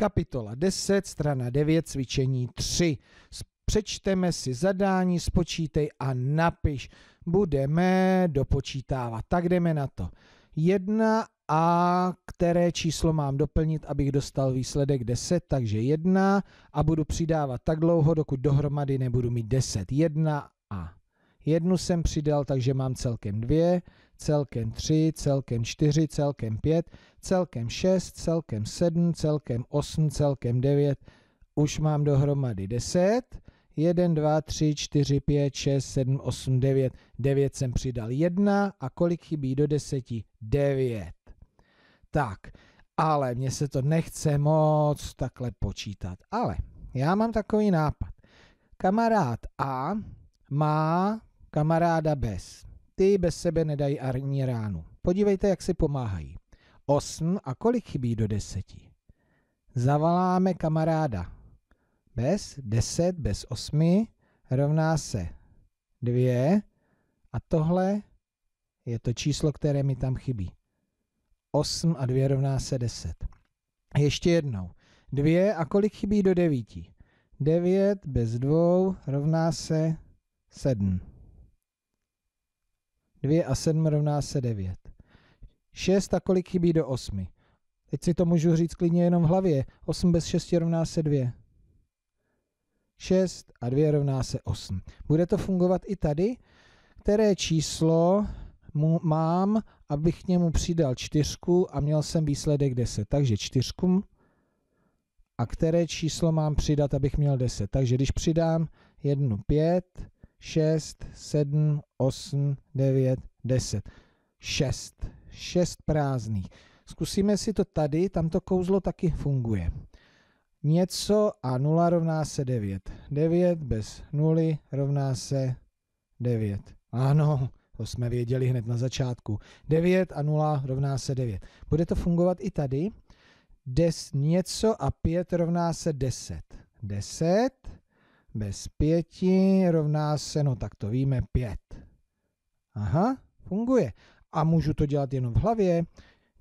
Kapitola 10, strana 9, cvičení 3. Přečteme si zadání, spočítej a napiš. Budeme dopočítávat. Tak jdeme na to. 1 a které číslo mám doplnit, abych dostal výsledek 10, takže 1 a budu přidávat tak dlouho, dokud dohromady nebudu mít 10. 1 a Jednu jsem přidal, takže mám celkem dvě celkem 3, celkem 4, celkem 5, celkem 6, celkem 7, celkem 8, celkem 9. Už mám dohromady 10. 1, 2, 3, 4, 5, 6, 7, 8, 9. 9 jsem přidal 1 a kolik chybí do 10? 9. Tak, ale mně se to nechce moc takhle počítat. Ale já mám takový nápad. Kamarád A má kamaráda bez ty bez sebe nedají ani ránu. Podívejte, jak si pomáhají. Osm a kolik chybí do deseti? Zavoláme kamaráda. Bez deset, bez osmi rovná se dvě a tohle je to číslo, které mi tam chybí. Osm a dvě rovná se deset. Ještě jednou. Dvě a kolik chybí do devíti? Devět bez dvou rovná se sedm. 2 a 7 rovná se 9. 6 a kolik chybí do 8? Teď si to můžu říct klidně jenom v hlavě. 8 bez 6 rovná se 2. 6 a 2 rovná se 8. Bude to fungovat i tady? Které číslo mu mám, abych k němu přidal čtyřku a měl jsem výsledek 10. Takže čtyřku. A které číslo mám přidat, abych měl 10. Takže když přidám 1, 5, 6, 7, 8, 9, 10. 6. 6 prázdných. Zkusíme si to tady, tam to kouzlo taky funguje. Něco a 0 rovná se 9. 9 bez 0 rovná se 9. Ano, to jsme věděli hned na začátku. 9 a 0 rovná se 9. Bude to fungovat i tady. Des, něco a 5 rovná se 10. 10 bez pěti rovná se, no tak to víme, pět. Aha, funguje. A můžu to dělat jenom v hlavě.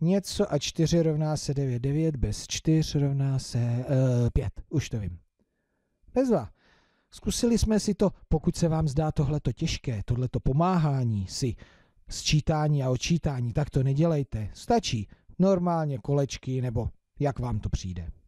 Něco a čtyři rovná se devět. Devět bez čtyř rovná se e, pět. Už to vím. Bezva. Zkusili jsme si to, pokud se vám zdá tohleto těžké, tohleto pomáhání si, sčítání a očítání, tak to nedělejte. Stačí normálně kolečky nebo jak vám to přijde.